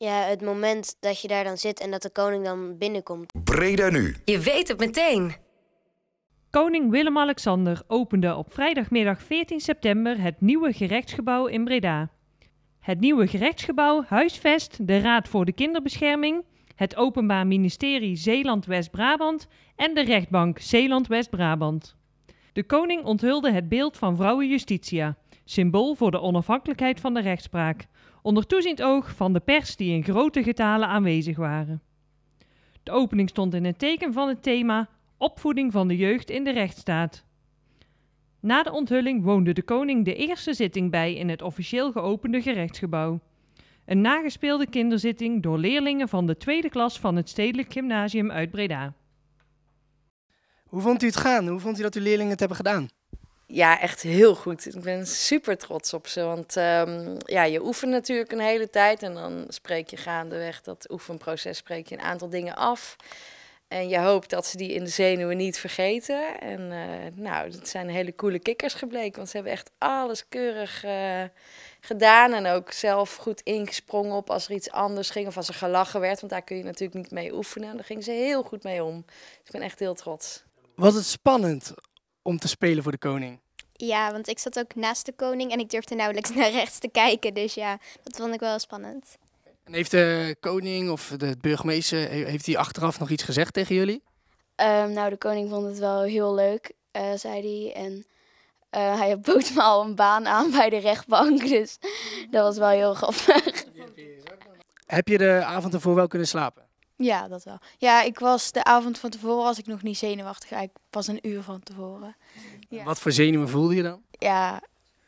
Ja, het moment dat je daar dan zit en dat de koning dan binnenkomt. Breda nu. Je weet het meteen. Koning Willem-Alexander opende op vrijdagmiddag 14 september het nieuwe gerechtsgebouw in Breda. Het nieuwe gerechtsgebouw huisvest de Raad voor de Kinderbescherming, het Openbaar Ministerie Zeeland-West-Brabant en de rechtbank Zeeland-West-Brabant. De koning onthulde het beeld van vrouwen Justitia, symbool voor de onafhankelijkheid van de rechtspraak, onder toeziend oog van de pers die in grote getalen aanwezig waren. De opening stond in het teken van het thema Opvoeding van de jeugd in de rechtsstaat. Na de onthulling woonde de koning de eerste zitting bij in het officieel geopende gerechtsgebouw. Een nagespeelde kinderzitting door leerlingen van de tweede klas van het Stedelijk Gymnasium uit Breda. Hoe vond u het gaan? Hoe vond u dat uw leerlingen het hebben gedaan? ja, echt heel goed. Ik ben super trots op ze. Want ehm, ja, je oefent natuurlijk een hele tijd. En dan spreek je gaandeweg dat oefenproces spreek je een aantal dingen af. En je hoopt dat ze die in de zenuwen niet vergeten. En eh, nou, dat zijn hele coole kikkers gebleken. Want ze hebben echt alles keurig eh, gedaan. En ook zelf goed ingesprongen op als er iets anders ging. Of als er gelachen werd. Want daar kun je natuurlijk niet mee oefenen. En daar gingen ze heel goed mee om. Dus ik ben echt heel trots. Was het spannend om te spelen voor de koning? Ja, want ik zat ook naast de koning en ik durfde nauwelijks naar rechts te kijken. Dus ja, dat vond ik wel spannend. En heeft de koning of de burgemeester, heeft hij achteraf nog iets gezegd tegen jullie? Ehm, nou, de koning vond het wel heel leuk, eh, zei hij. En eh, hij bood me al een baan aan bij de rechtbank, dus dat was wel heel grappig. Heb je de avond ervoor wel kunnen slapen? Ja, dat wel. Ja, ik was de avond van tevoren was ik nog niet zenuwachtig. Eigenlijk pas een uur van tevoren. Ja. Wat voor zenuwen voelde je dan? Ja,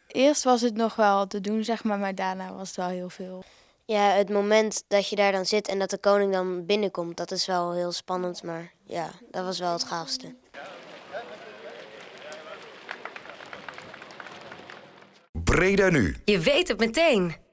eerst was het nog wel te doen, zeg maar, maar daarna was het wel heel veel. Ja, het moment dat je daar dan zit en dat de koning dan binnenkomt, dat is wel heel spannend. Maar ja, dat was wel het gaafste. Breda nu. Je weet het meteen.